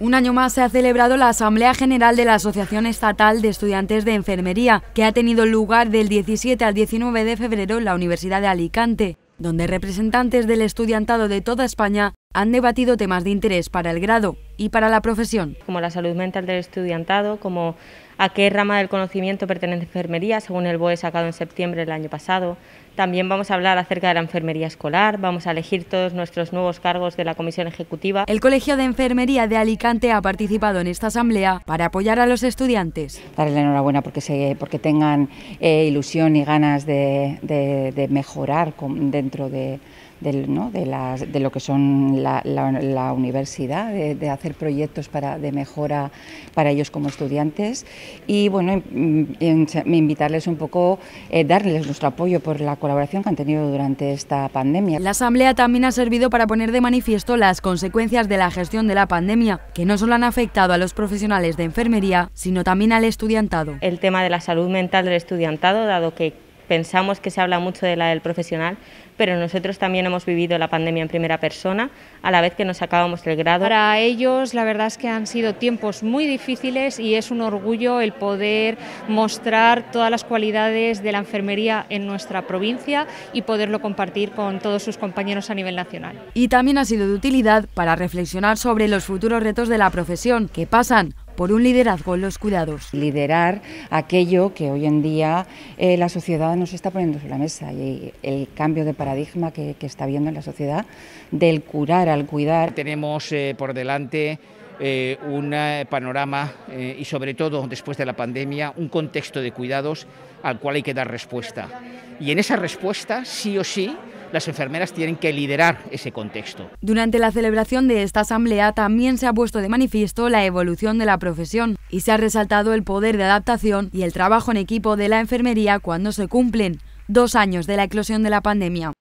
Un año más se ha celebrado la Asamblea General de la Asociación Estatal de Estudiantes de Enfermería, que ha tenido lugar del 17 al 19 de febrero en la Universidad de Alicante, donde representantes del estudiantado de toda España han debatido temas de interés para el grado y para la profesión. Como la salud mental del estudiantado, como a qué rama del conocimiento pertenece enfermería, según el BOE sacado en septiembre del año pasado. También vamos a hablar acerca de la enfermería escolar, vamos a elegir todos nuestros nuevos cargos de la Comisión Ejecutiva. El Colegio de Enfermería de Alicante ha participado en esta asamblea para apoyar a los estudiantes. "...darles la enhorabuena porque, porque tengan eh, ilusión y ganas de, mejorar dentro de de, lo que son la, universidad, de, hacer proyectos para, de mejora para ellos como estudiantes y bueno, em, em, invitarles un poco, eh, darles nuestro apoyo por la colaboración que han tenido durante esta pandemia. La asamblea también ha servido para poner de manifiesto las consecuencias de la gestión de la pandemia, que no solo han afectado a los profesionales de enfermería, sino también al estudiantado. El tema de la salud mental del estudiantado, dado que pensamos que se habla mucho de la del profesional, pero nosotros también hemos vivido la pandemia en primera persona, a la vez que nos acabamos el grado. Para ellos la verdad es que han sido tiempos muy difíciles y es un orgullo el poder mostrar todas las cualidades de la enfermería en nuestra provincia y poderlo compartir con todos sus compañeros a nivel nacional. Y también ha sido de utilidad para reflexionar sobre los futuros retos de la profesión, que pasan por un liderazgo en los cuidados. Liderar aquello que hoy en día eh, la sociedad nos está poniendo sobre la mesa y el cambio de paradigma que, está viendo en la sociedad del curar al cuidar. Tenemos eh, por delante eh, un panorama y sobre todo después de la pandemia un contexto de cuidados al cual hay que dar respuesta. Y en esa respuesta sí o sí las enfermeras tienen que liderar ese contexto. Durante la celebración de esta asamblea también se ha puesto de manifiesto la evolución de la profesión y se ha resaltado el poder de adaptación y el trabajo en equipo de la enfermería cuando se cumplen dos años de la eclosión de la pandemia.